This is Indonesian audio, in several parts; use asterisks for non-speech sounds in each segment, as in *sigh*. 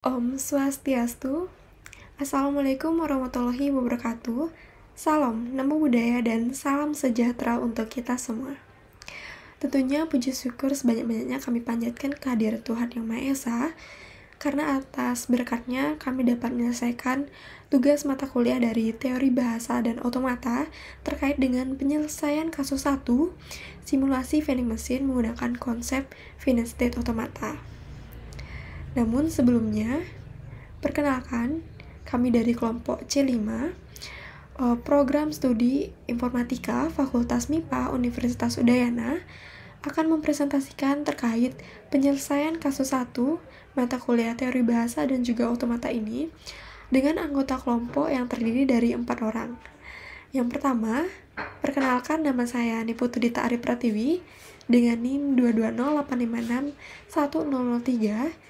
Om Swastiastu. Assalamualaikum warahmatullahi wabarakatuh. Salam, namo budaya dan salam sejahtera untuk kita semua. Tentunya puji syukur sebanyak-banyaknya kami panjatkan kehadir Tuhan Yang Maha Esa karena atas berkatnya kami dapat menyelesaikan tugas mata kuliah dari teori bahasa dan otomata terkait dengan penyelesaian kasus 1 simulasi vending mesin menggunakan konsep finite state otomata. Namun sebelumnya, perkenalkan kami dari kelompok C5, eh, program studi informatika Fakultas MIPA Universitas Udayana akan mempresentasikan terkait penyelesaian kasus 1 mata kuliah teori bahasa dan juga otomata ini dengan anggota kelompok yang terdiri dari empat orang. Yang pertama, perkenalkan nama saya Niputu Dita Ari Pratiwi dengan NIM 220856103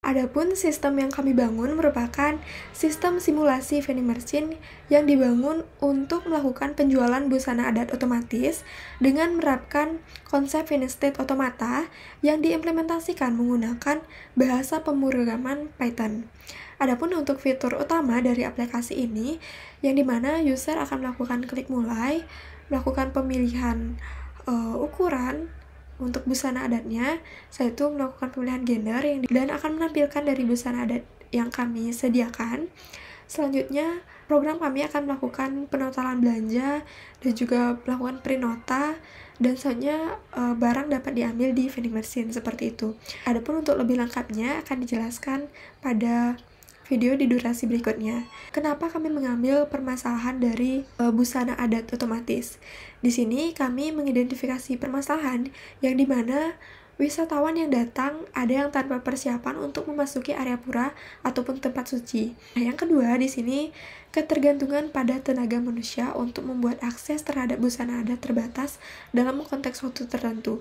Adapun sistem yang kami bangun merupakan sistem simulasi vending machine yang dibangun untuk melakukan penjualan busana adat otomatis dengan menerapkan konsep vending state otomata yang diimplementasikan menggunakan bahasa pemrograman Python. Adapun untuk fitur utama dari aplikasi ini, yang dimana user akan melakukan klik mulai, melakukan pemilihan uh, ukuran, untuk busana adatnya, saya itu melakukan pemilihan gender yang dan akan menampilkan dari busana adat yang kami sediakan. Selanjutnya, program kami akan melakukan penotalan belanja dan juga melakukan prenota dan soalnya eh, barang dapat diambil di vending machine seperti itu. Adapun untuk lebih lengkapnya akan dijelaskan pada video di durasi berikutnya. Kenapa kami mengambil permasalahan dari e, busana adat otomatis? Di sini kami mengidentifikasi permasalahan yang dimana wisatawan yang datang ada yang tanpa persiapan untuk memasuki area pura ataupun tempat suci. Nah, yang kedua di sini ketergantungan pada tenaga manusia untuk membuat akses terhadap busana adat terbatas dalam konteks waktu tertentu.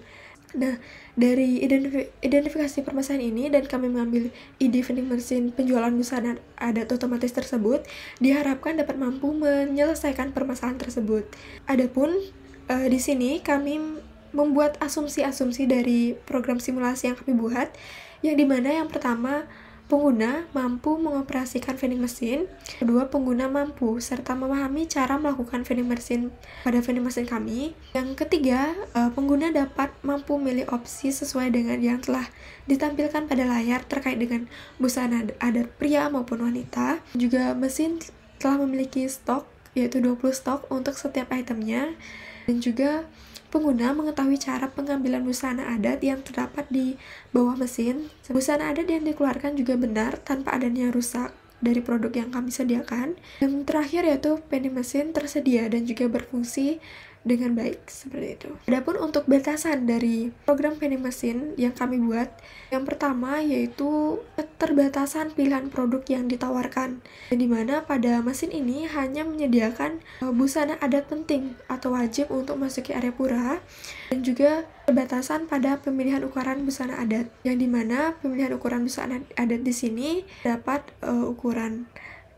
Nah, dari identifikasi permasalahan ini dan kami mengambil ide vending mesin penjualan busana adat otomatis tersebut, diharapkan dapat mampu menyelesaikan permasalahan tersebut. Adapun e, di sini kami membuat asumsi-asumsi dari program simulasi yang kami buat, yang dimana yang pertama Pengguna mampu mengoperasikan vending mesin. Kedua, pengguna mampu serta memahami cara melakukan vending mesin pada vending mesin kami. Yang ketiga, eh, pengguna dapat mampu memilih opsi sesuai dengan yang telah ditampilkan pada layar terkait dengan busana adat pria maupun wanita. Juga mesin telah memiliki stok yaitu 20 stok untuk setiap itemnya dan juga Pengguna mengetahui cara pengambilan busana adat yang terdapat di bawah mesin. Busana adat yang dikeluarkan juga benar tanpa adanya rusak dari produk yang kami sediakan. Dan terakhir yaitu pending mesin tersedia dan juga berfungsi dengan baik seperti itu. Adapun untuk batasan dari program vending mesin yang kami buat, yang pertama yaitu keterbatasan pilihan produk yang ditawarkan. Di mana pada mesin ini hanya menyediakan eh, busana adat penting atau wajib untuk memasuki area pura dan juga keterbatasan pada pemilihan ukuran busana adat. Yang mana pemilihan ukuran busana adat di sini dapat uh, ukuran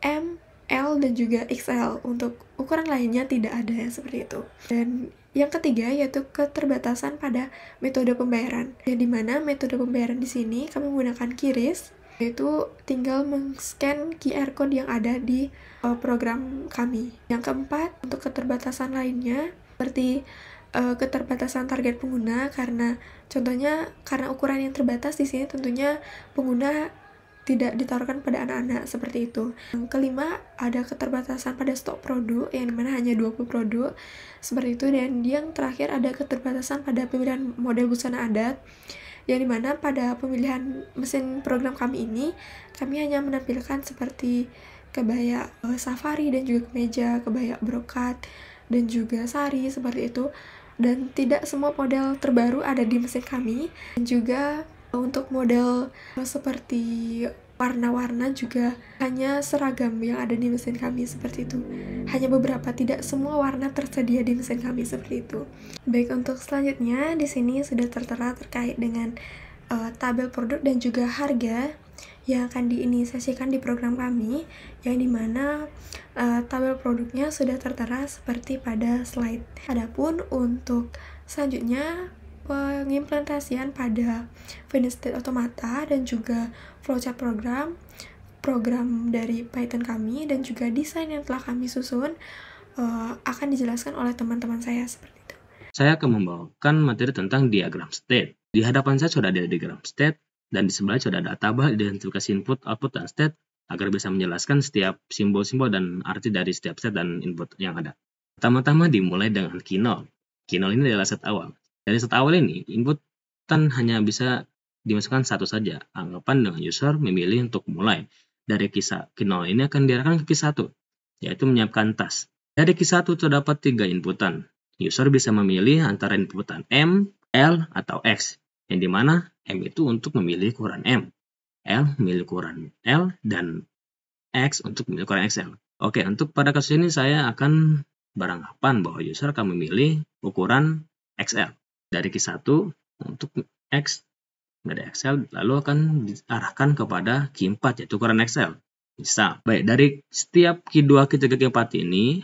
M, L dan juga XL untuk ukuran lainnya tidak ada seperti itu dan yang ketiga yaitu keterbatasan pada metode pembayaran yang dimana metode pembayaran di sini kami menggunakan kiris yaitu tinggal mengscan scan QR code yang ada di uh, program kami. Yang keempat, untuk keterbatasan lainnya seperti uh, keterbatasan target pengguna karena contohnya karena ukuran yang terbatas di sini tentunya pengguna tidak ditaruhkan pada anak-anak seperti itu. Yang kelima, ada keterbatasan pada stok produk yang mana hanya 20 produk seperti itu dan yang terakhir ada keterbatasan pada pemilihan model busana adat yang dimana pada pemilihan mesin program kami ini kami hanya menampilkan seperti kebaya eh, safari dan juga kemeja, kebaya brokat dan juga sari seperti itu dan tidak semua model terbaru ada di mesin kami dan juga eh, untuk model seperti warna-warna juga hanya seragam yang ada di mesin kami seperti itu. Hanya beberapa, tidak semua warna tersedia di mesin kami seperti itu. Baik untuk selanjutnya, di sini sudah tertera terkait dengan uh, tabel produk dan juga harga yang akan diinisiasikan di program kami, yang dimana uh, eh, tabel produknya sudah tertera seperti pada slide. Adapun untuk selanjutnya pengimplementasian pada finite state automata dan juga flowchart program program dari Python kami dan juga desain yang telah kami susun uh, akan dijelaskan oleh teman-teman saya seperti itu. Saya akan membawakan materi tentang diagram state. Di hadapan saya sudah ada diagram state dan di sebelah sudah ada tabah identifikasi input, output, dan state agar bisa menjelaskan setiap simbol-simbol dan arti dari setiap state dan input yang ada. Pertama-tama dimulai dengan kinol. Kinol ini adalah set awal. Dari set awal ini, inputan hanya bisa dimasukkan satu saja. Anggapan dengan user memilih untuk mulai. Dari kisah kinol ini akan diarahkan ke kisah 1, yaitu menyiapkan tas. Dari kisah 1 terdapat tiga inputan. User bisa memilih antara inputan M, L, atau X, yang dimana M itu untuk memilih ukuran M, L memilih ukuran L, dan X untuk memilih ukuran XL. Oke, untuk pada kasus ini saya akan beranggapan bahwa user akan memilih ukuran XL dari Q1 untuk X dari Excel lalu akan diarahkan kepada Q4 yaitu ukuran Excel. Bisa. Baik, dari setiap Q2, Q3, Q4 ini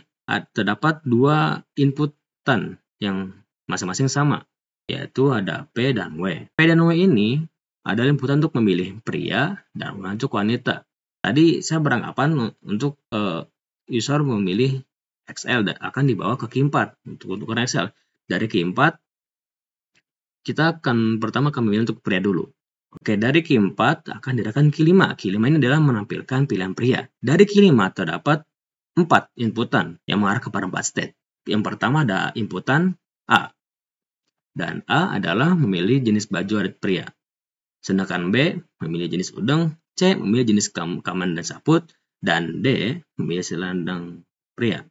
terdapat dua inputan yang masing-masing sama yaitu ada P dan W. P dan W ini ada inputan untuk memilih pria dan untuk wanita. Tadi saya beranggapan untuk uh, user memilih XL dan akan dibawa ke Q4 untuk ukuran Excel. Dari Q4 kita akan pertama akan memilih untuk pria dulu. Oke, dari keempat akan Q5. Q5 ini adalah menampilkan pilihan pria. Dari Q5 terdapat empat inputan yang mengarah kepada empat state. Yang pertama ada inputan A. Dan A adalah memilih jenis baju adat pria. Sedangkan B memilih jenis udang, C memilih jenis kam kaman dan saput, dan D memilih selendang pria.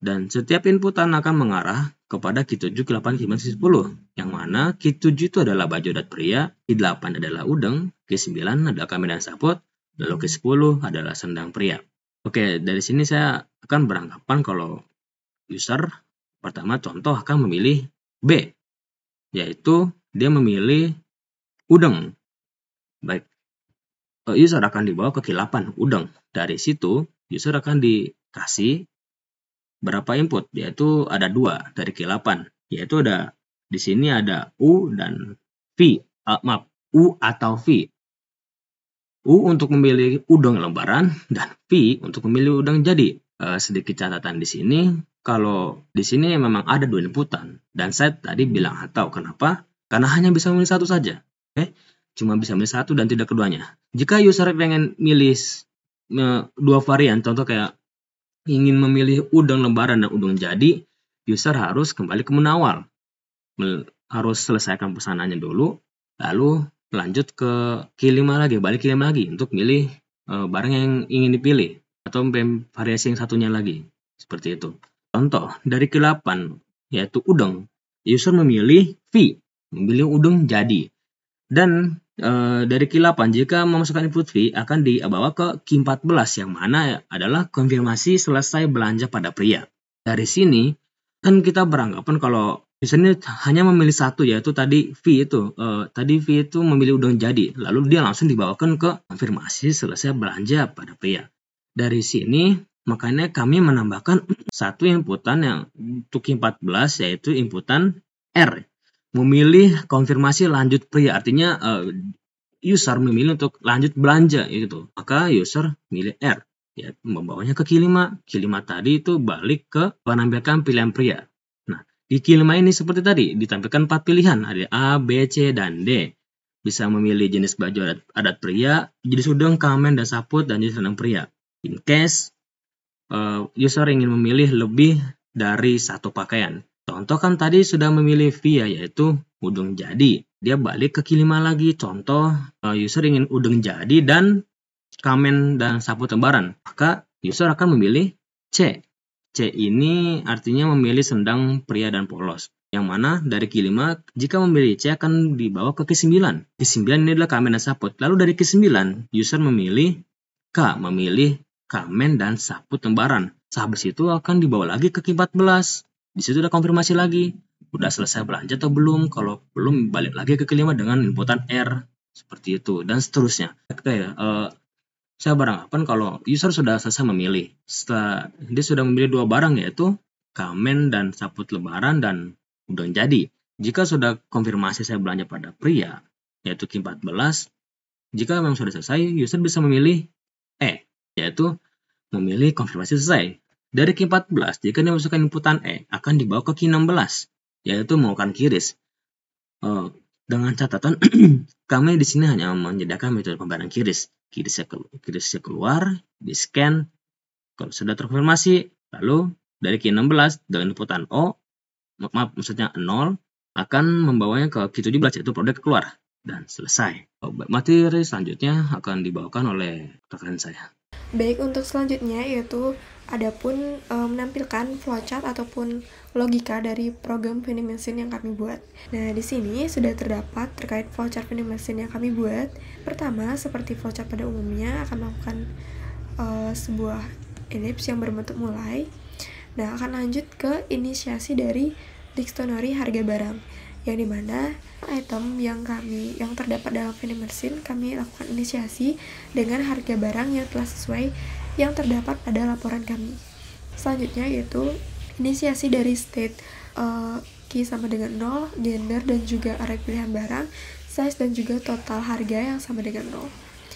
Dan setiap inputan akan mengarah kepada q 7 q 8 q 9 q 10 Yang mana q 7 itu adalah dan pria, q 8 adalah udeng, q 9 adalah kami dan sapot, lalu q 10 adalah sendang pria. Oke, dari sini saya akan beranggapan kalau user pertama contoh akan memilih B, yaitu dia memilih udeng. Baik, eh, user akan dibawa ke Q8, udeng. Dari situ, user akan dikasih berapa input? Yaitu ada dua dari ke-8. Yaitu ada di sini ada U dan V. Uh, maaf, U atau V. U untuk memilih udang lembaran dan V untuk memilih udang jadi. Uh, sedikit catatan di sini, kalau di sini memang ada dua inputan. Dan saya tadi bilang atau kenapa? Karena hanya bisa memilih satu saja. Okay? Eh, cuma bisa memilih satu dan tidak keduanya. Jika user pengen milih eh, dua varian, contoh kayak ingin memilih udang lebaran dan udang jadi, user harus kembali ke menawar. Harus selesaikan pesanannya dulu, lalu lanjut ke Q5 lagi, balik Q5 lagi untuk milih eh, barang yang ingin dipilih atau variasi yang satunya lagi. Seperti itu. Contoh, dari ke-8 yaitu udang, user memilih V, memilih udang jadi. Dan Eh, dari dari 8 jika memasukkan input fee akan dibawa ke Q14 yang mana adalah konfirmasi selesai belanja pada pria. Dari sini kan kita beranggapan kalau misalnya hanya memilih satu yaitu tadi fee itu e, tadi fee itu memilih udang jadi lalu dia langsung dibawakan ke konfirmasi selesai belanja pada pria. Dari sini makanya kami menambahkan satu inputan yang untuk Q14 yaitu inputan R memilih konfirmasi lanjut pria artinya uh, user memilih untuk lanjut belanja gitu maka user milih R ya membawanya ke kilima kilima tadi itu balik ke penampilkan pilihan pria nah di kilima ini seperti tadi ditampilkan empat pilihan ada A B C dan D bisa memilih jenis baju adat, adat pria jenis udang kamen dan saput dan jenis renang pria in case uh, user ingin memilih lebih dari satu pakaian Contoh kan tadi sudah memilih via ya, yaitu udeng jadi. Dia balik ke kilima lagi. Contoh eh, user ingin udeng jadi dan kamen dan sapu tembaran. Maka user akan memilih C. C ini artinya memilih sendang pria dan polos. Yang mana dari kelima, jika memilih C akan dibawa ke q 9 q 9 ini adalah kamen dan saput. Lalu dari q 9 user memilih K, memilih kamen dan saput tembaran. Sehabis itu akan dibawa lagi ke q 14 di situ udah konfirmasi lagi, udah selesai belanja atau belum? Kalau belum balik lagi ke kelima dengan inputan R seperti itu dan seterusnya. Oke uh, saya barang apa kalau user sudah selesai memilih. Setelah dia sudah memilih dua barang yaitu kamen dan saput lebaran dan udah jadi. Jika sudah konfirmasi saya belanja pada pria, yaitu Kim 14 jika memang sudah selesai, user bisa memilih E, yaitu memilih konfirmasi selesai. Dari Q14, jika dimasukkan inputan E, akan dibawa ke Q16, yaitu melakukan kiris. Oh, dengan catatan, *clears throat* kami di sini hanya menyediakan metode pembayaran kiris. Kirisnya, ke kirisnya keluar, di-scan, kalau sudah terkonfirmasi, lalu dari Q16 dengan inputan O, maaf, maksudnya 0, akan membawanya ke Q17, yaitu produk keluar. Dan selesai. Materi selanjutnya akan dibawakan oleh rekan saya. Baik untuk selanjutnya yaitu adapun e, menampilkan flowchart ataupun logika dari program vending machine yang kami buat. Nah, di sini sudah terdapat terkait flowchart vending machine yang kami buat. Pertama, seperti flowchart pada umumnya akan melakukan e, sebuah ellipse yang berbentuk mulai. Nah, akan lanjut ke inisiasi dari dictionary harga barang yang dimana item yang kami yang terdapat dalam vending machine kami lakukan inisiasi dengan harga barang yang telah sesuai yang terdapat pada laporan kami. Selanjutnya yaitu inisiasi dari state uh, key sama dengan 0, gender dan juga area pilihan barang, size dan juga total harga yang sama dengan 0.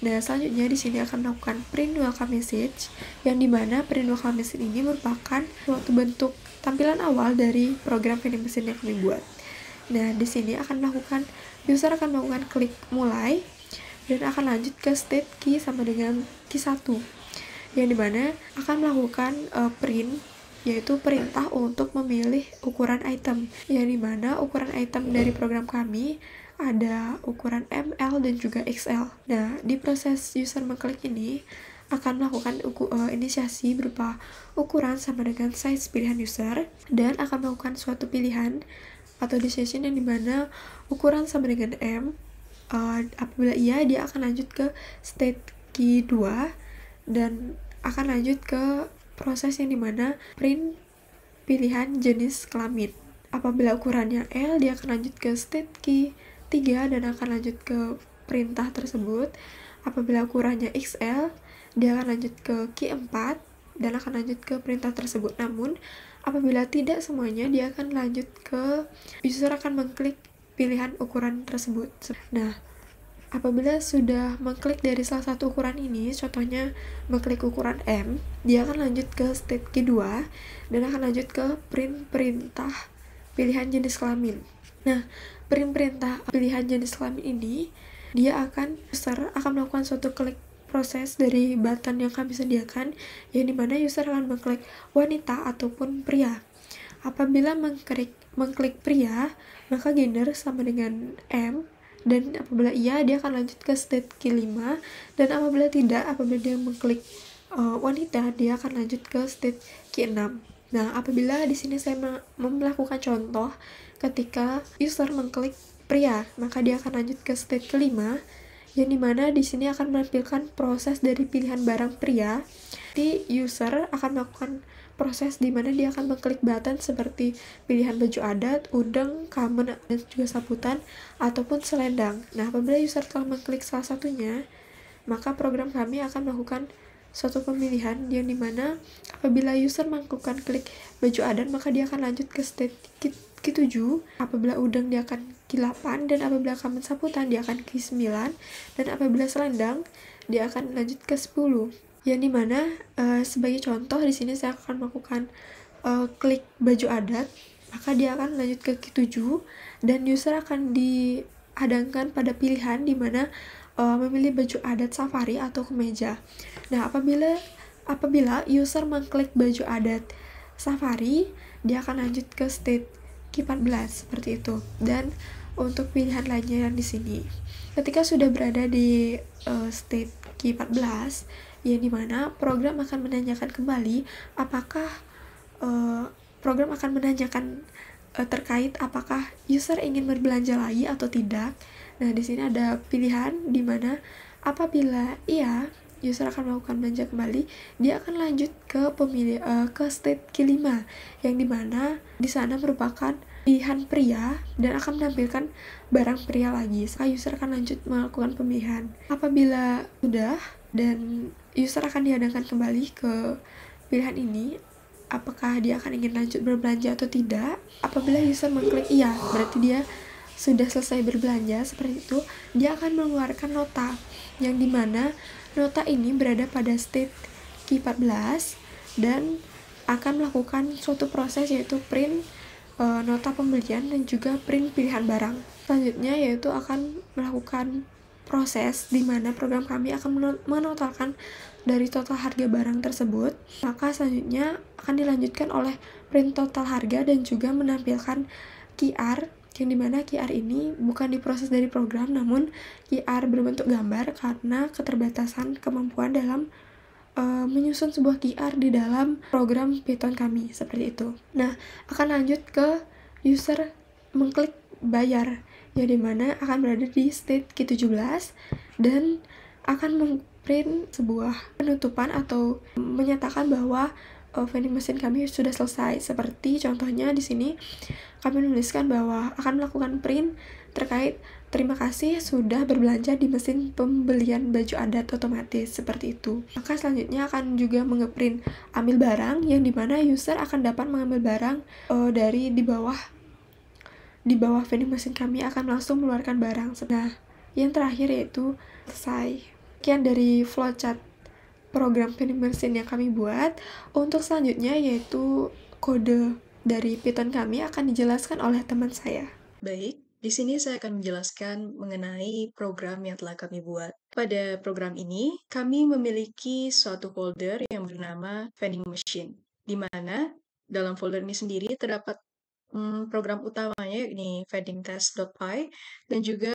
Nah, selanjutnya di sini akan melakukan print welcome message, yang dimana print welcome message ini merupakan suatu bentuk tampilan awal dari program vending machine yang kami buat. Nah, di sini akan melakukan user akan melakukan klik mulai dan akan lanjut ke state key sama dengan key 1 yang dimana akan melakukan uh, print yaitu perintah untuk memilih ukuran item yang dimana ukuran item dari program kami ada ukuran ML dan juga XL nah di proses user mengklik ini akan melakukan uh, inisiasi berupa ukuran sama dengan size pilihan user dan akan melakukan suatu pilihan atau decision yang dimana ukuran sama dengan M uh, apabila iya dia akan lanjut ke state Q2 dan akan lanjut ke proses yang dimana print pilihan jenis kelamin apabila ukurannya L dia akan lanjut ke state Q3 dan akan lanjut ke perintah tersebut apabila ukurannya XL dia akan lanjut ke key 4 dan akan lanjut ke perintah tersebut namun Apabila tidak semuanya, dia akan lanjut ke user akan mengklik pilihan ukuran tersebut. Nah, apabila sudah mengklik dari salah satu ukuran ini, contohnya mengklik ukuran M, dia akan lanjut ke state kedua dan akan lanjut ke print perintah pilihan jenis kelamin. Nah, print perintah pilihan jenis kelamin ini dia akan user akan melakukan suatu klik proses dari button yang kami sediakan, yang dimana user akan mengklik wanita ataupun pria. Apabila mengklik, mengklik pria, maka gender sama dengan M, dan apabila iya, dia akan lanjut ke state kelima, dan apabila tidak, apabila dia mengklik uh, wanita, dia akan lanjut ke state keenam. Nah, apabila di sini saya melakukan contoh ketika user mengklik pria, maka dia akan lanjut ke state kelima, yang dimana di sini akan menampilkan proses dari pilihan barang pria. Di user akan melakukan proses di mana dia akan mengklik button seperti pilihan baju adat, udeng, kamen, dan juga saputan, ataupun selendang. Nah, apabila user telah mengklik salah satunya, maka program kami akan melakukan suatu pemilihan yang dimana apabila user melakukan klik baju adat, maka dia akan lanjut ke state ketujuh, apabila udang dia akan kilapan dan apabila kamen saputan dia akan ke sembilan dan apabila selendang dia akan lanjut ke sepuluh. Yang dimana uh, eh, sebagai contoh di sini saya akan melakukan uh, klik baju adat maka dia akan lanjut ke ketujuh dan user akan diadangkan pada pilihan di mana uh, memilih baju adat safari atau kemeja. Nah, apabila apabila user mengklik baju adat safari, dia akan lanjut ke state q 14 seperti itu. Dan untuk pilihan lainnya yang di sini. Ketika sudah berada di uh, state q 14 di mana program akan menanyakan kembali apakah uh, program akan menanyakan uh, terkait apakah user ingin berbelanja lagi atau tidak. Nah, di sini ada pilihan di mana apabila iya user akan melakukan belanja kembali, dia akan lanjut ke pemilih uh, ke state kelima yang dimana di sana merupakan pilihan pria dan akan menampilkan barang pria lagi. Maka user akan lanjut melakukan pemilihan. Apabila sudah dan user akan dihadangkan kembali ke pilihan ini, apakah dia akan ingin lanjut berbelanja atau tidak? Apabila user mengklik iya, berarti dia sudah selesai berbelanja seperti itu, dia akan mengeluarkan nota yang dimana Nota ini berada pada state Q14 dan akan melakukan suatu proses yaitu print e, nota pembelian dan juga print pilihan barang. Selanjutnya yaitu akan melakukan proses di mana program kami akan menotalkan dari total harga barang tersebut. Maka selanjutnya akan dilanjutkan oleh print total harga dan juga menampilkan QR yang dimana QR ini bukan diproses dari program namun QR berbentuk gambar karena keterbatasan kemampuan dalam uh, menyusun sebuah QR di dalam program Python kami seperti itu. Nah akan lanjut ke user mengklik bayar yang dimana akan berada di state Q17 dan akan mengprint sebuah penutupan atau menyatakan bahwa uh, vending machine kami sudah selesai. Seperti contohnya di sini kami menuliskan bahwa akan melakukan print terkait terima kasih sudah berbelanja di mesin pembelian baju adat otomatis seperti itu. Maka selanjutnya akan juga mengeprint ambil barang yang dimana user akan dapat mengambil barang uh, dari di bawah di bawah vending mesin kami akan langsung mengeluarkan barang. Nah, yang terakhir yaitu selesai. Sekian dari flowchart program vending Machine yang kami buat. Untuk selanjutnya yaitu kode dari Python kami akan dijelaskan oleh teman saya. Baik, di sini saya akan menjelaskan mengenai program yang telah kami buat. Pada program ini, kami memiliki suatu folder yang bernama Vending Machine, di mana dalam folder ini sendiri terdapat hmm, program utamanya ini vendingtest.py dan juga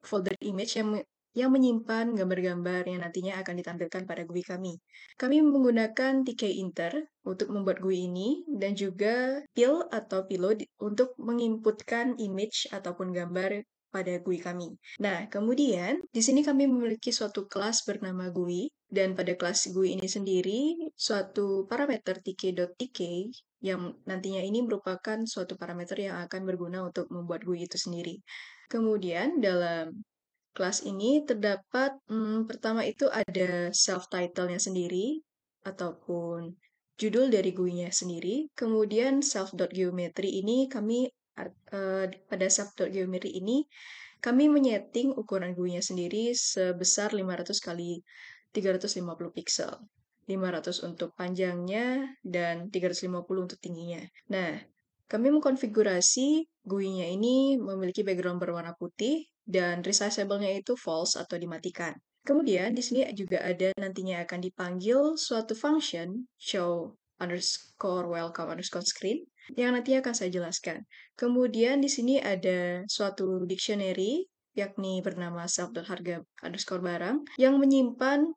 folder image yang yang menyimpan gambar-gambar yang nantinya akan ditampilkan pada GUI kami. Kami menggunakan TK Inter untuk membuat GUI ini dan juga PIL atau PILO untuk menginputkan image ataupun gambar pada GUI kami. Nah, kemudian di sini kami memiliki suatu kelas bernama GUI dan pada kelas GUI ini sendiri suatu parameter tk.tk yang nantinya ini merupakan suatu parameter yang akan berguna untuk membuat GUI itu sendiri. Kemudian dalam kelas ini terdapat hmm, pertama itu ada self title-nya sendiri ataupun judul dari GUI-nya sendiri. Kemudian self geometry ini kami uh, pada geometry ini kami menyeting ukuran GUI-nya sendiri sebesar 500 kali 350 pixel. 500 untuk panjangnya dan 350 untuk tingginya. Nah, kami mengkonfigurasi GUI-nya ini memiliki background berwarna putih dan resizable-nya itu false atau dimatikan. Kemudian di sini juga ada nantinya akan dipanggil suatu function show underscore welcome underscore screen yang nanti akan saya jelaskan. Kemudian di sini ada suatu dictionary yakni bernama self.harga underscore barang yang menyimpan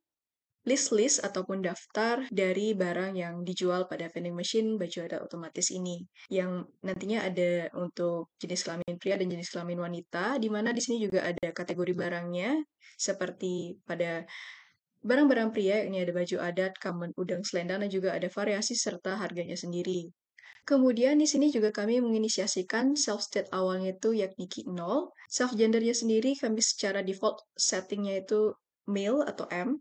list-list ataupun daftar dari barang yang dijual pada vending machine baju adat otomatis ini yang nantinya ada untuk jenis kelamin pria dan jenis kelamin wanita di mana di sini juga ada kategori barangnya seperti pada barang-barang pria ini ada baju adat, kamen udang selendang dan juga ada variasi serta harganya sendiri. Kemudian di sini juga kami menginisiasikan self state awalnya itu yakni key 0. Self gendernya sendiri kami secara default settingnya itu male atau M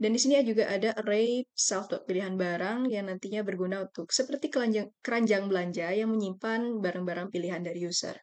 dan di sini juga ada array self pilihan barang yang nantinya berguna untuk seperti keranjang, keranjang belanja yang menyimpan barang-barang pilihan dari user.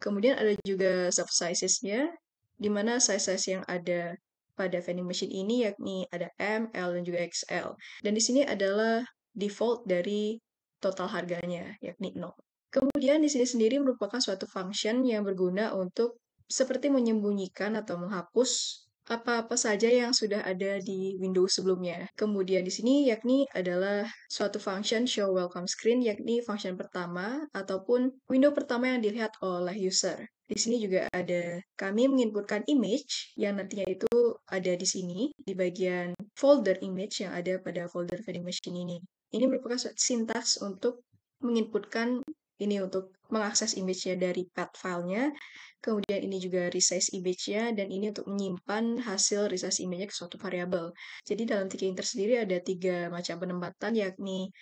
Kemudian ada juga self sizes-nya, di mana size-size yang ada pada vending machine ini yakni ada M, L, dan juga XL. Dan di sini adalah default dari total harganya, yakni 0. Kemudian di sini sendiri merupakan suatu function yang berguna untuk seperti menyembunyikan atau menghapus apa-apa saja yang sudah ada di Windows sebelumnya. Kemudian di sini yakni adalah suatu function show welcome screen yakni function pertama ataupun window pertama yang dilihat oleh user. Di sini juga ada kami menginputkan image yang nantinya itu ada di sini di bagian folder image yang ada pada folder vending machine ini. Ini merupakan sintaks untuk menginputkan ini untuk mengakses image-nya dari pet file-nya. Kemudian ini juga resize image-nya, dan ini untuk menyimpan hasil resize image-nya ke suatu variabel. Jadi dalam tiga tersendiri ada tiga macam penempatan, yakni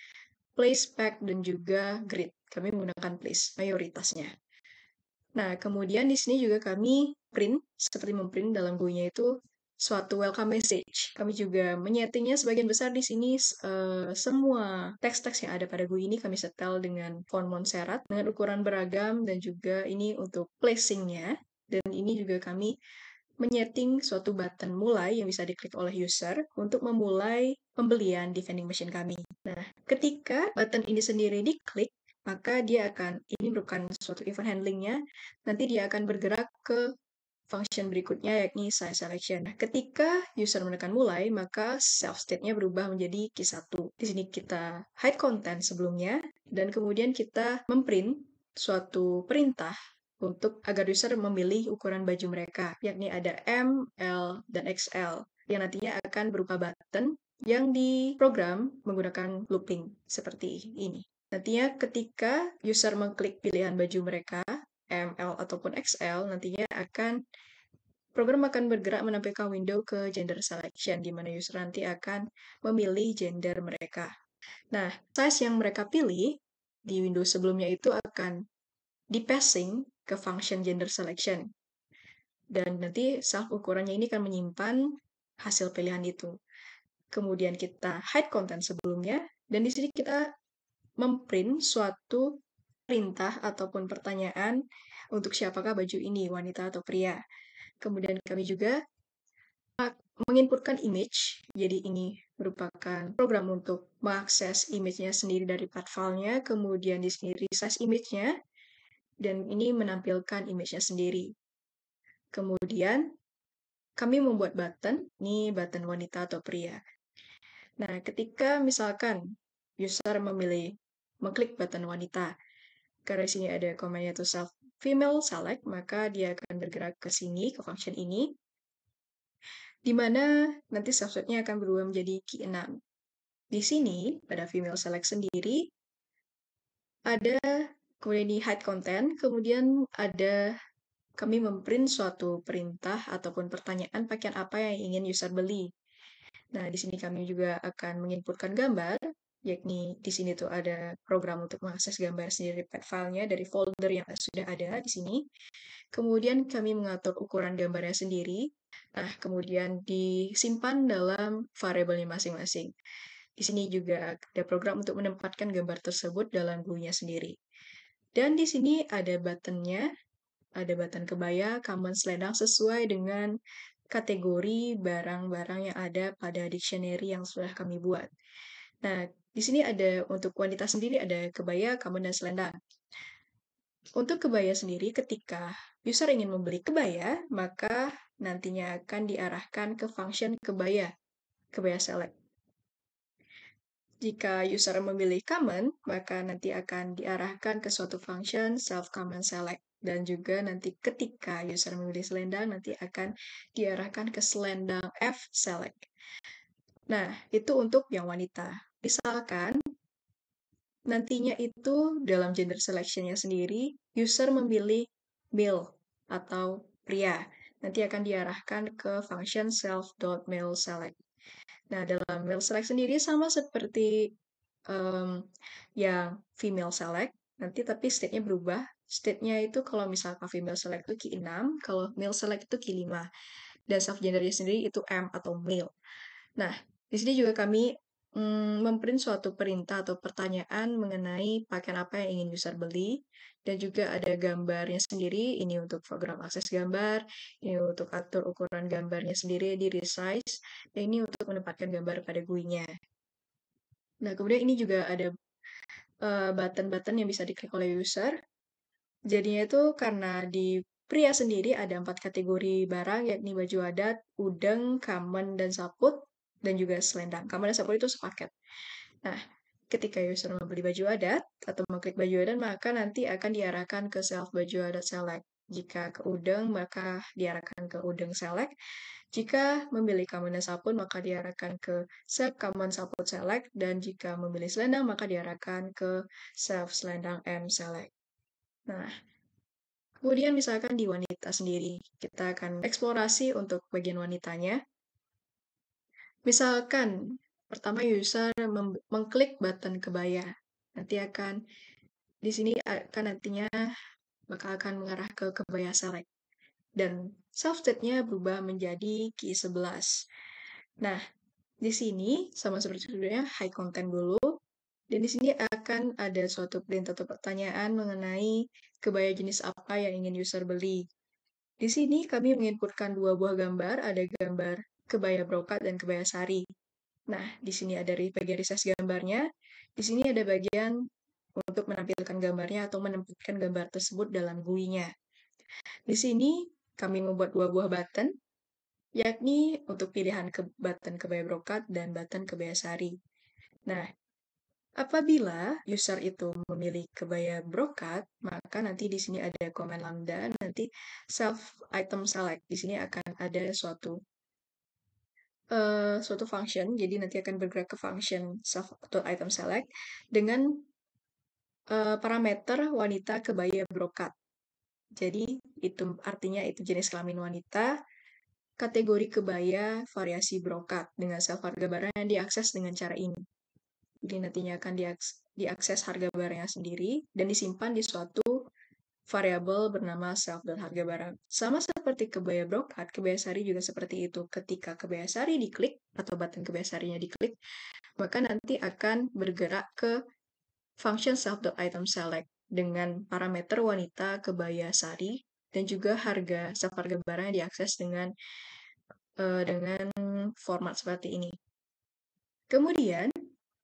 place, pack, dan juga grid. Kami menggunakan place mayoritasnya. Nah, kemudian di sini juga kami print, seperti memprint dalam GUI-nya itu suatu welcome message. Kami juga menyetingnya sebagian besar di sini uh, semua teks-teks yang ada pada GUI ini kami setel dengan font Montserrat dengan ukuran beragam dan juga ini untuk placingnya dan ini juga kami menyeting suatu button mulai yang bisa diklik oleh user untuk memulai pembelian di vending machine kami. Nah, ketika button ini sendiri diklik, maka dia akan ini merupakan suatu event handlingnya nanti dia akan bergerak ke function berikutnya yakni size selection. Nah, ketika user menekan mulai, maka self state-nya berubah menjadi q 1. Di sini kita hide content sebelumnya, dan kemudian kita memprint suatu perintah untuk agar user memilih ukuran baju mereka, yakni ada M, L, dan XL, yang nantinya akan berupa button yang diprogram menggunakan looping seperti ini. Nantinya ketika user mengklik pilihan baju mereka, ML ataupun XL nantinya akan program akan bergerak menampilkan window ke gender selection di mana user nanti akan memilih gender mereka. Nah, size yang mereka pilih di window sebelumnya itu akan di passing ke function gender selection. Dan nanti self ukurannya ini akan menyimpan hasil pilihan itu. Kemudian kita hide konten sebelumnya dan di sini kita memprint suatu perintah ataupun pertanyaan untuk siapakah baju ini, wanita atau pria. Kemudian kami juga menginputkan image, jadi ini merupakan program untuk mengakses image-nya sendiri dari platformnya, kemudian di sini resize image-nya, dan ini menampilkan image-nya sendiri. Kemudian, kami membuat button, ini button wanita atau pria. Nah, ketika misalkan user memilih mengklik button wanita, karena di sini ada komennya to self female select, maka dia akan bergerak ke sini, ke function ini, di mana nanti subsetnya akan berubah menjadi key 6. Di sini, pada female select sendiri, ada kemudian di hide content, kemudian ada kami memprint suatu perintah ataupun pertanyaan pakaian apa yang ingin user beli. Nah, di sini kami juga akan menginputkan gambar, yakni di sini tuh ada program untuk mengakses gambar sendiri pet filenya dari folder yang sudah ada di sini. Kemudian kami mengatur ukuran gambarnya sendiri. Nah, kemudian disimpan dalam variabelnya masing-masing. Di sini juga ada program untuk menempatkan gambar tersebut dalam gluenya sendiri. Dan di sini ada buttonnya, ada button kebaya, common selendang sesuai dengan kategori barang-barang yang ada pada dictionary yang sudah kami buat. Nah, di sini ada untuk wanita sendiri ada kebaya, kamen, dan selendang. Untuk kebaya sendiri, ketika user ingin membeli kebaya, maka nantinya akan diarahkan ke function kebaya, kebaya select. Jika user memilih common, maka nanti akan diarahkan ke suatu function self common select. Dan juga nanti ketika user memilih selendang, nanti akan diarahkan ke selendang f select. Nah, itu untuk yang wanita. Misalkan, nantinya itu dalam gender selectionnya sendiri, user memilih male atau pria. Nanti akan diarahkan ke function male select. Nah, dalam male select sendiri sama seperti um, yang female select, nanti tapi state-nya berubah. State-nya itu kalau misalkan female select itu Q6, kalau male select itu Q5. Dan self gendernya sendiri itu M atau male. Nah, di sini juga kami mm, memprint suatu perintah atau pertanyaan mengenai pakaian apa yang ingin user beli, dan juga ada gambarnya sendiri, ini untuk program akses gambar, ini untuk atur ukuran gambarnya sendiri di resize, dan ini untuk menempatkan gambar pada GUI-nya. Nah, kemudian ini juga ada eh, button-button uh, yang bisa diklik oleh user. Jadinya itu karena di pria sendiri ada empat kategori barang, yakni baju adat, udeng, kamen, dan saput dan juga selendang. kamar dan sapuri itu sepaket. Nah, ketika user membeli baju adat atau mengklik baju adat, maka nanti akan diarahkan ke self baju adat select. Jika ke udeng, maka diarahkan ke udeng select. Jika memilih kamana sapun, maka diarahkan ke self kamar sapun select. Dan jika memilih selendang, maka diarahkan ke self selendang m select. Nah, kemudian misalkan di wanita sendiri, kita akan eksplorasi untuk bagian wanitanya. Misalkan, pertama user mengklik button kebaya. Nanti akan, di sini akan nantinya bakal akan mengarah ke kebaya select. Dan self-state-nya berubah menjadi key 11. Nah, di sini sama seperti sebelumnya high content dulu. Dan di sini akan ada suatu perintah atau pertanyaan mengenai kebaya jenis apa yang ingin user beli. Di sini kami menginputkan dua buah gambar, ada gambar kebaya brokat, dan kebaya sari. Nah, di sini ada bagian riset gambarnya. Di sini ada bagian untuk menampilkan gambarnya atau menempatkan gambar tersebut dalam GUI-nya. Di sini kami membuat dua buah button, yakni untuk pilihan ke button kebaya brokat dan button kebaya sari. Nah, apabila user itu memilih kebaya brokat, maka nanti di sini ada komen lambda, nanti self item select. Di sini akan ada suatu Eh, suatu function, jadi nanti akan bergerak ke function item select dengan uh, parameter wanita kebaya brokat. Jadi itu artinya itu jenis kelamin wanita, kategori kebaya variasi brokat dengan self harga barang yang diakses dengan cara ini. Jadi nantinya akan diakses harga barangnya sendiri dan disimpan di suatu variabel bernama self dan harga barang. Sama seperti kebaya brokat, kebaya sari juga seperti itu. Ketika kebaya sari diklik atau button kebaya sarinya diklik, maka nanti akan bergerak ke function self item select dengan parameter wanita kebaya sari dan juga harga self harga barang yang diakses dengan uh, dengan format seperti ini. Kemudian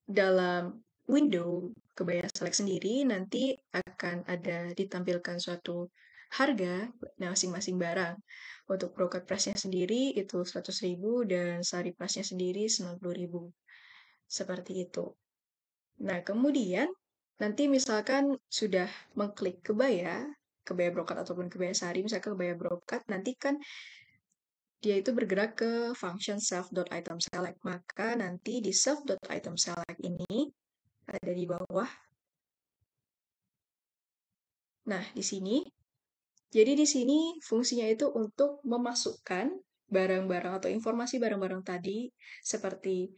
dalam window kebaya select sendiri nanti akan ada ditampilkan suatu harga masing-masing barang. Untuk broker price-nya sendiri itu 100.000 dan sari price-nya sendiri 90.000. Seperti itu. Nah, kemudian nanti misalkan sudah mengklik kebaya, kebaya brokat ataupun kebaya sari, misalkan kebaya brokat, nanti kan dia itu bergerak ke function self.item select. Maka nanti di self.item select ini ada di bawah. Nah, di sini. Jadi di sini fungsinya itu untuk memasukkan barang-barang atau informasi barang-barang tadi seperti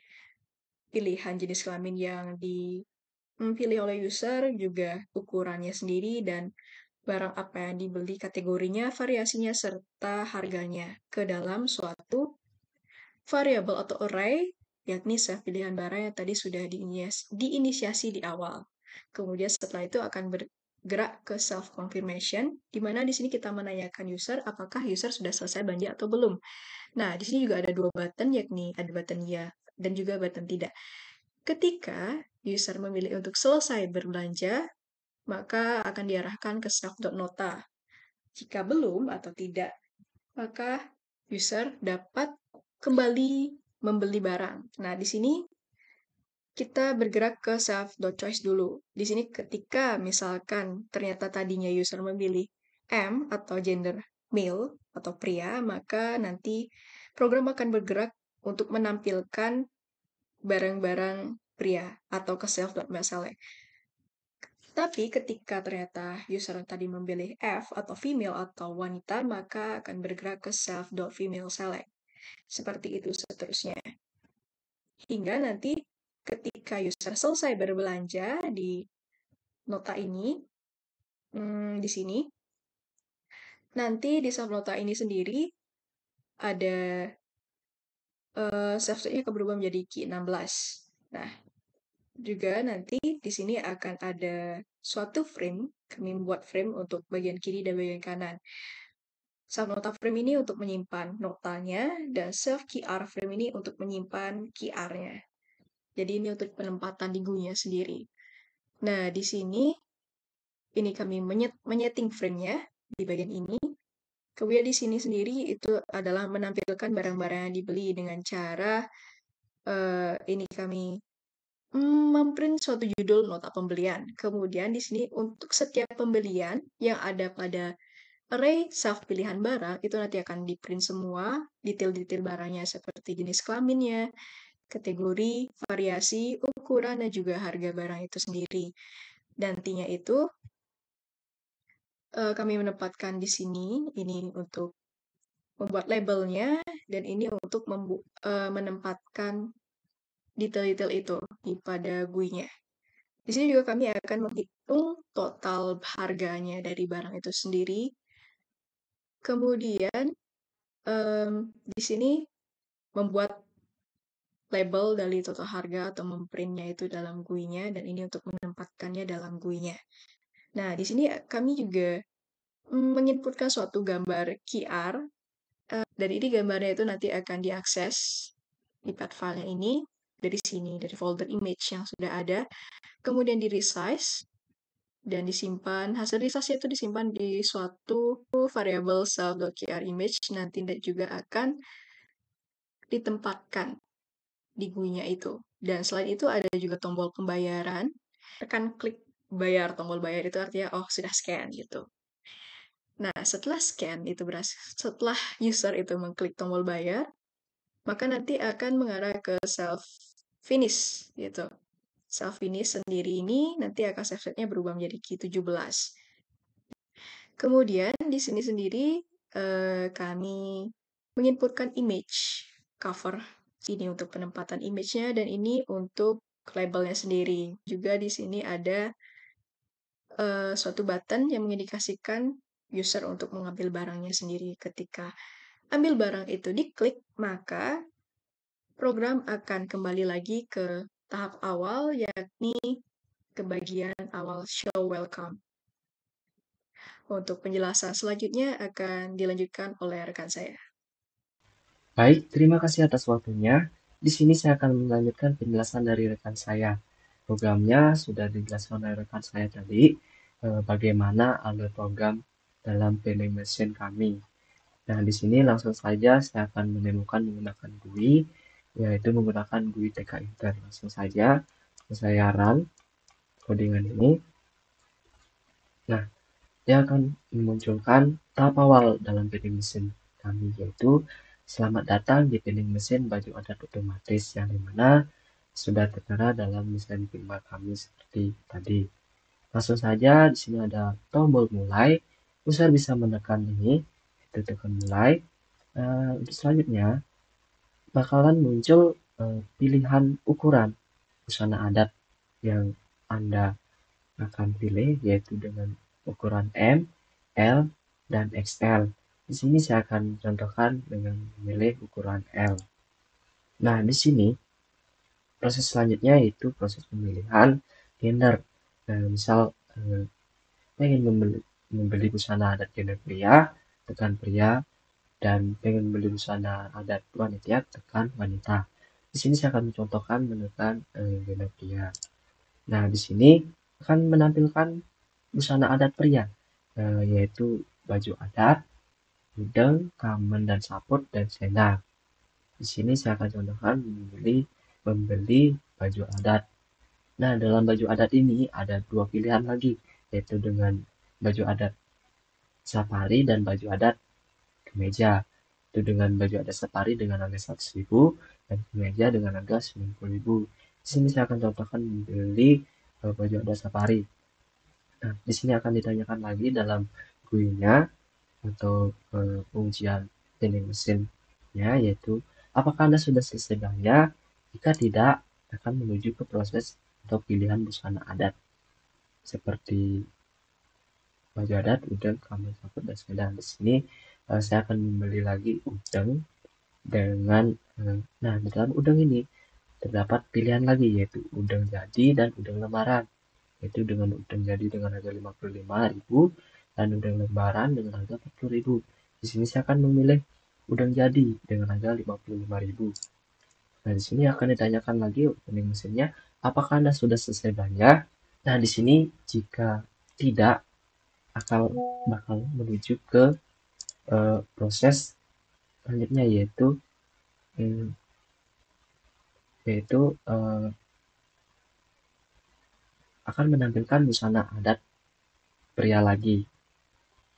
pilihan jenis kelamin yang dipilih hmm, oleh user, juga ukurannya sendiri, dan barang apa yang dibeli kategorinya, variasinya, serta harganya ke dalam suatu variabel atau array yakni self pilihan barang yang tadi sudah diinisiasi di awal. Kemudian setelah itu akan bergerak ke self confirmation, di mana di sini kita menanyakan user apakah user sudah selesai belanja atau belum. Nah, di sini juga ada dua button yakni ada button ya dan juga button tidak. Ketika user memilih untuk selesai berbelanja, maka akan diarahkan ke self.nota. Jika belum atau tidak, maka user dapat kembali membeli barang. Nah, di sini kita bergerak ke self.choice dulu. Di sini ketika misalkan ternyata tadinya user memilih M atau gender male atau pria, maka nanti program akan bergerak untuk menampilkan barang-barang pria atau ke self.select. Tapi ketika ternyata user yang tadi memilih F atau female atau wanita, maka akan bergerak ke self.femaleselect. select. Seperti itu seterusnya. Hingga nanti ketika user selesai berbelanja di nota ini, hmm, di sini, nanti di subnota ini sendiri ada uh, subsetnya berubah menjadi key 16. Nah, juga nanti di sini akan ada suatu frame, kami membuat frame untuk bagian kiri dan bagian kanan. Subnota frame ini untuk menyimpan notanya, dan self QR frame ini untuk menyimpan QR-nya. Jadi ini untuk penempatan di GUI-nya sendiri. Nah, di sini, ini kami menyet menyeting frame-nya di bagian ini. Kemudian di sini sendiri itu adalah menampilkan barang-barang yang dibeli dengan cara uh, ini kami mm, memprint suatu judul nota pembelian. Kemudian di sini untuk setiap pembelian yang ada pada Array self pilihan bara itu nanti akan di print semua, detail-detail barangnya seperti jenis kelaminnya, kategori, variasi, ukuran, dan juga harga barang itu sendiri. Dan nantinya itu eh, kami menempatkan di sini, ini untuk membuat labelnya, dan ini untuk eh, menempatkan detail-detail itu di pada GUI-nya. Di sini juga kami akan menghitung total harganya dari barang itu sendiri, Kemudian um, di sini membuat label dari total harga atau memprintnya itu dalam GUI-nya dan ini untuk menempatkannya dalam GUI-nya. Nah, di sini eh, kami juga menginputkan suatu gambar QR eh, dan ini gambarnya itu nanti akan diakses di pad file ini dari sini, dari folder image yang sudah ada, kemudian di resize, dan disimpan hasil research itu disimpan di suatu variabel self.kr image nanti juga akan ditempatkan di GUI-nya itu. Dan selain itu ada juga tombol pembayaran. Tekan klik bayar, tombol bayar itu artinya oh sudah scan gitu. Nah, setelah scan itu berhasil, setelah user itu mengklik tombol bayar, maka nanti akan mengarah ke self finish gitu self ini sendiri ini nanti akan save state-nya berubah menjadi q 17. Kemudian di sini sendiri eh, kami menginputkan image cover ini untuk penempatan image-nya dan ini untuk labelnya sendiri. Juga di sini ada eh, suatu button yang mengindikasikan user untuk mengambil barangnya sendiri ketika ambil barang itu diklik maka program akan kembali lagi ke tahap awal yakni kebagian awal show welcome. Untuk penjelasan selanjutnya akan dilanjutkan oleh rekan saya. Baik, terima kasih atas waktunya. Di sini saya akan melanjutkan penjelasan dari rekan saya. Programnya sudah dijelaskan oleh rekan saya tadi, eh, bagaimana alur program dalam vending machine kami. Nah, di sini langsung saja saya akan menemukan menggunakan GUI yaitu menggunakan GUI Inter Langsung saja saya run codingan ini. Nah, dia akan memunculkan tahap awal dalam vending mesin kami yaitu selamat datang di vending mesin baju adat otomatis yang dimana sudah tertera dalam mesin pinball kami seperti tadi. Langsung saja di sini ada tombol mulai. User bisa menekan ini, itu tekan mulai. Uh, untuk selanjutnya bakalan muncul uh, pilihan ukuran busana adat yang Anda akan pilih yaitu dengan ukuran M, L, dan XL. Di sini saya akan contohkan dengan memilih ukuran L. Nah, di sini proses selanjutnya yaitu proses pemilihan gender. Nah, misal eh, ingin membeli, membeli busana adat gender pria, tekan pria, dan pengen beli busana adat wanita tekan wanita. Di sini saya akan mencontohkan menekan eh, pria. Nah, di sini akan menampilkan busana adat pria, eh, yaitu baju adat, udeng, kamen dan saput dan sendal. Di sini saya akan contohkan membeli membeli baju adat. Nah, dalam baju adat ini ada dua pilihan lagi, yaitu dengan baju adat safari dan baju adat kemeja itu dengan baju adat Separi dengan harga 100.000 dan kemeja dengan harga 90.000. Di sini saya akan contohkan membeli eh, baju adat Separi. Nah, di sini akan ditanyakan lagi dalam kuenya atau pengujian eh, teknik mesinnya yaitu apakah Anda sudah selesai belanja? Jika tidak, akan menuju ke proses atau pilihan busana adat seperti baju adat, udah kamu sabut, dan sepeda. Di sini Eh, saya akan membeli lagi udang dengan eh, nah di dalam udang ini terdapat pilihan lagi yaitu udang jadi dan udang lebaran yaitu dengan udang jadi dengan harga 55.000 dan udang lebaran dengan harga 40.000 di sini saya akan memilih udang jadi dengan harga 55.000 nah di sini akan ditanyakan lagi opening mesinnya apakah anda sudah selesai belanja nah di sini jika tidak akan bakal menuju ke uh, proses selanjutnya yaitu hmm, yaitu uh, akan menampilkan busana adat pria lagi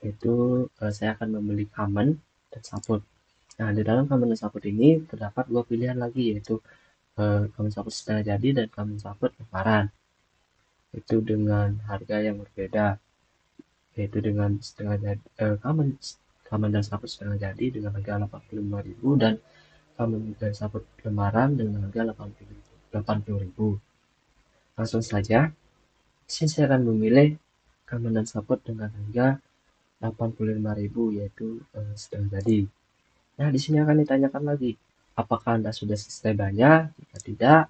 yaitu uh, saya akan membeli kamen dan saput nah di dalam kamen dan saput ini terdapat dua pilihan lagi yaitu uh, kamen saput setengah jadi dan kamen saput lebaran itu dengan harga yang berbeda yaitu dengan setengah jadi uh, kamen dan sabut setengah jadi dengan harga 85.000 dan Commandant sabut lembaran dengan harga 80.000. Langsung saja, sini saya akan memilih Commandant dengan harga 85.000 yaitu eh, setengah jadi. Nah, di sini akan ditanyakan lagi, apakah Anda sudah selesai bayar? Jika tidak,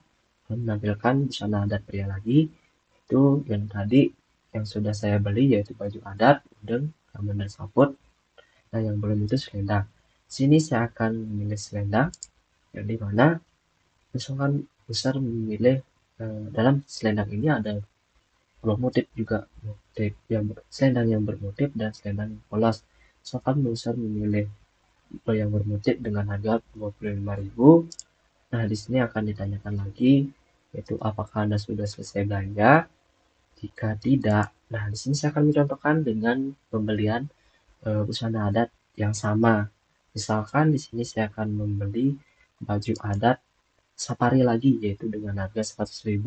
menampilkan busana adat pria lagi. Itu yang tadi yang sudah saya beli yaitu baju adat, dan kamen dan sabut Nah, yang belum itu selendang. Sini saya akan memilih selendang, yang di mana misalkan besar memilih eh, dalam selendang ini ada dua motif juga motif yang selendang yang bermotif dan selendang yang polos. Misalkan besar memilih yang bermotif dengan harga 25.000. Nah, di sini akan ditanyakan lagi yaitu apakah Anda sudah selesai belanja? Jika tidak, nah di sini saya akan mencontohkan dengan pembelian usaha eh, busana adat yang sama. Misalkan di sini saya akan membeli baju adat safari lagi yaitu dengan harga 100.000.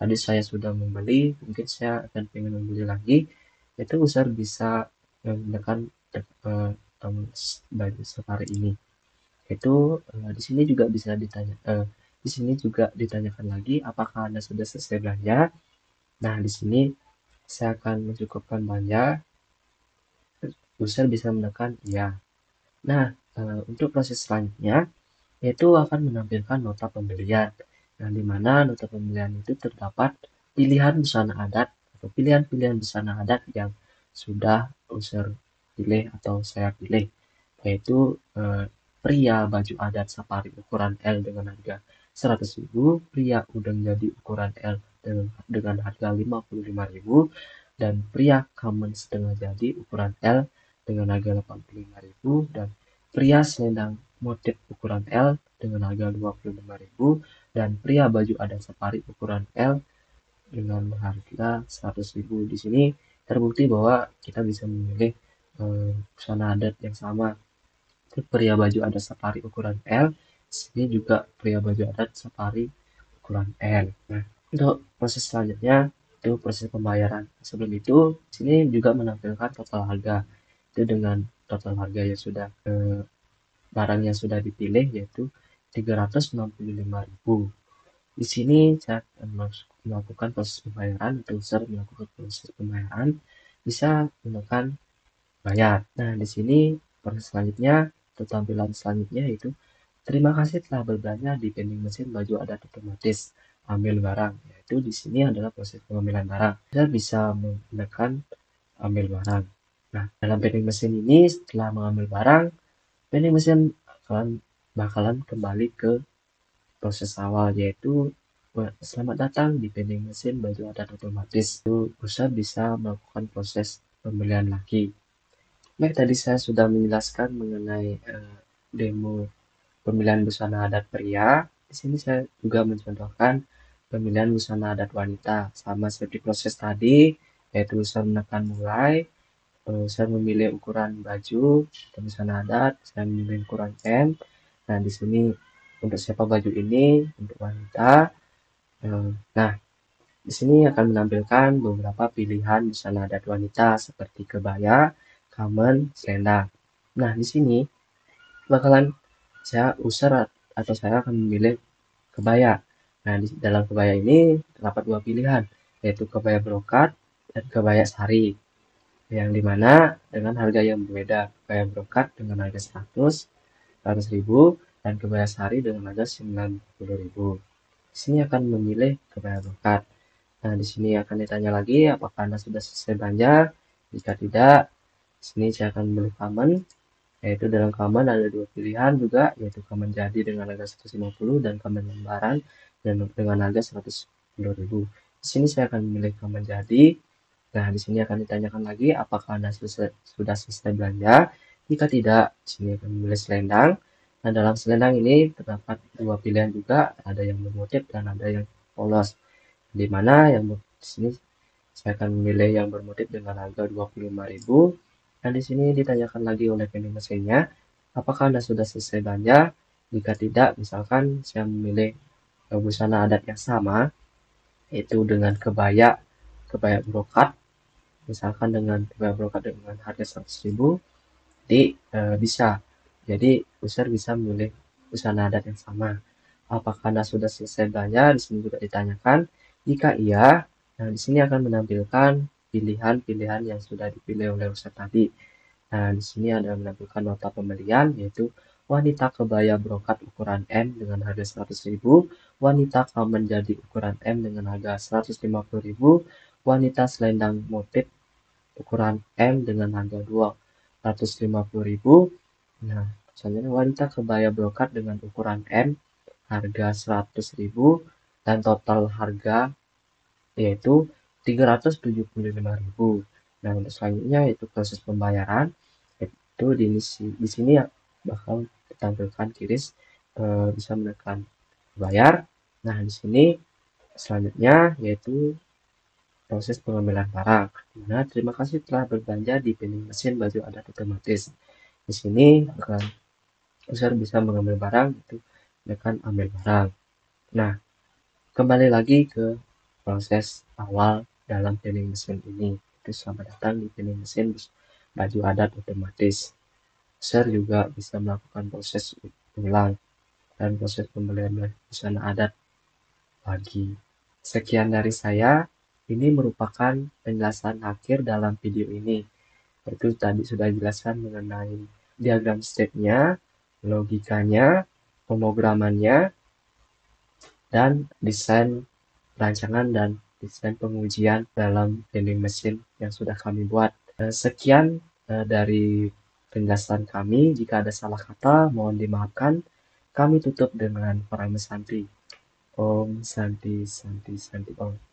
Tadi saya sudah membeli, mungkin saya akan ingin membeli lagi. Itu user bisa menggunakan eh, baju safari ini. Itu eh, di sini juga bisa ditanya di sini juga ditanyakan lagi apakah Anda sudah selesai belanja. Nah, di sini saya akan mencukupkan belanja user bisa menekan ya. Nah, eh, untuk proses selanjutnya yaitu akan menampilkan nota pembelian. Nah, di mana nota pembelian itu terdapat pilihan busana adat atau pilihan-pilihan busana adat yang sudah user pilih atau saya pilih yaitu eh, pria baju adat safari ukuran L dengan harga 100.000, pria udang jadi ukuran L dengan, dengan harga 55.000 dan pria common setengah jadi ukuran L dengan harga 85.000 dan pria selendang motif ukuran L dengan harga 25.000 dan pria baju adat safari ukuran L dengan harga 100.000. Di sini terbukti bahwa kita bisa memilih eh, adat yang sama. Pria baju adat safari ukuran L, sini juga pria baju adat safari ukuran L. Nah, untuk proses selanjutnya itu proses pembayaran. Sebelum itu, sini juga menampilkan total harga itu dengan total harga yang sudah ke eh, barang yang sudah dipilih yaitu 365.000 di sini saat melakukan proses pembayaran atau user melakukan proses pembayaran bisa menekan bayar. Nah, di sini proses selanjutnya atau tampilan selanjutnya itu terima kasih telah berbelanja di vending mesin baju ada otomatis ambil barang. Yaitu di sini adalah proses pengambilan barang. Kita bisa menggunakan ambil barang. Nah, dalam vending mesin ini setelah mengambil barang, vending mesin akan bakalan kembali ke proses awal yaitu selamat datang di vending mesin baju adat otomatis. Itu usaha bisa melakukan proses pembelian lagi. Baik, tadi saya sudah menjelaskan mengenai uh, demo pemilihan busana adat pria. Di sini saya juga mencontohkan pemilihan busana adat wanita sama seperti proses tadi yaitu usaha menekan mulai, Eh, saya memilih ukuran baju tulisan adat, saya memilih ukuran M. Nah, di sini untuk siapa baju ini untuk wanita. Eh, nah, di sini akan menampilkan beberapa pilihan busana adat wanita seperti kebaya, kamen, selendang. Nah, di sini bakalan saya user atau saya akan memilih kebaya. Nah, di dalam kebaya ini terdapat dua pilihan, yaitu kebaya brokat dan kebaya sari yang dimana dengan harga yang berbeda kayak brokat dengan harga 100 100 ribu dan kebaya sehari dengan harga 90 ribu di sini akan memilih kebaya brokat nah di sini akan ditanya lagi apakah anda sudah selesai belanja jika tidak di sini saya akan memilih common yaitu dalam common ada dua pilihan juga yaitu common jadi dengan harga 150 dan common lembaran dan dengan harga 110.000 di sini saya akan memilih common jadi Nah, di sini akan ditanyakan lagi apakah Anda sudah selesai belanja. Jika tidak, di sini akan memilih selendang. Nah, dalam selendang ini terdapat dua pilihan juga, ada yang bermotif dan ada yang polos. Di mana yang di sini saya akan memilih yang bermotif dengan harga 25.000. Dan di sini ditanyakan lagi oleh vending mesinnya, apakah Anda sudah selesai belanja? Jika tidak, misalkan saya memilih busana adat yang sama, itu dengan kebaya, kebaya brokat misalkan dengan pegawai broker dengan harga 100.000 di e, bisa jadi user bisa memilih usaha nadat yang sama apakah anda sudah selesai bayar? di sini juga ditanyakan jika iya nah di sini akan menampilkan pilihan-pilihan yang sudah dipilih oleh user tadi nah di sini ada menampilkan nota pembelian yaitu wanita kebaya brokat ukuran M dengan harga 100.000, wanita kamen jadi ukuran M dengan harga 150.000, wanita selendang motif ukuran M dengan harga 250.000. Nah, selanjutnya wanita kebaya brokat dengan ukuran M harga 100.000 dan total harga yaitu 375.000. Nah, untuk selanjutnya yaitu proses pembayaran itu di, di sini ya bakal ditampilkan kiris e, bisa menekan bayar. Nah, di sini selanjutnya yaitu proses pengambilan barang. Nah, terima kasih telah berbelanja di vending mesin baju adat otomatis. Di sini akan user bisa mengambil barang itu akan ambil barang. Nah, kembali lagi ke proses awal dalam vending mesin ini. Itu selamat datang di vending mesin baju adat otomatis. User juga bisa melakukan proses ulang dan proses pembelian busana adat lagi. Sekian dari saya. Ini merupakan penjelasan akhir dalam video ini. Itu tadi sudah dijelaskan mengenai diagram state-nya, logikanya, pemrogramannya, dan desain rancangan dan desain pengujian dalam vending mesin yang sudah kami buat. Eh, sekian eh, dari penjelasan kami. Jika ada salah kata, mohon dimaafkan. Kami tutup dengan para Santi. Om Santi Santi Santi Om.